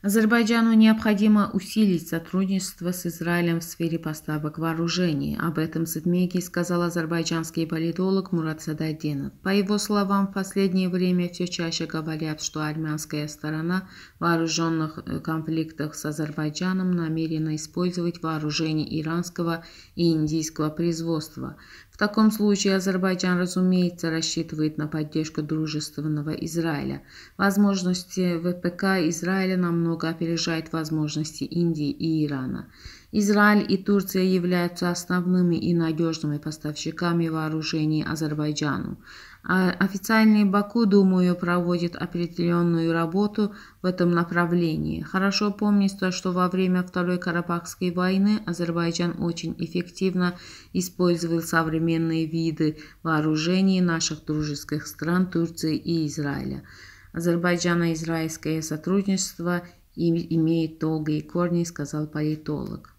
Азербайджану необходимо усилить сотрудничество с Израилем в сфере поставок вооружений. Об этом Садмеки сказал азербайджанский политолог Мурат Сададинов. По его словам, в последнее время все чаще говорят, что армянская сторона в вооруженных э, конфликтах с Азербайджаном намерена использовать вооружение иранского и индийского производства. В таком случае Азербайджан, разумеется, рассчитывает на поддержку дружественного Израиля. Возможности ВПК Израиля намного намного опережает возможности Индии и Ирана. Израиль и Турция являются основными и надежными поставщиками вооружений Азербайджану. А официальный Баку, думаю, проводит определенную работу в этом направлении. Хорошо помнится, что во время Второй Карабахской войны Азербайджан очень эффективно использовал современные виды вооружений наших дружеских стран Турции и Израиля. Азербайджано-израильское сотрудничество – имеет долгие корни, сказал политолог.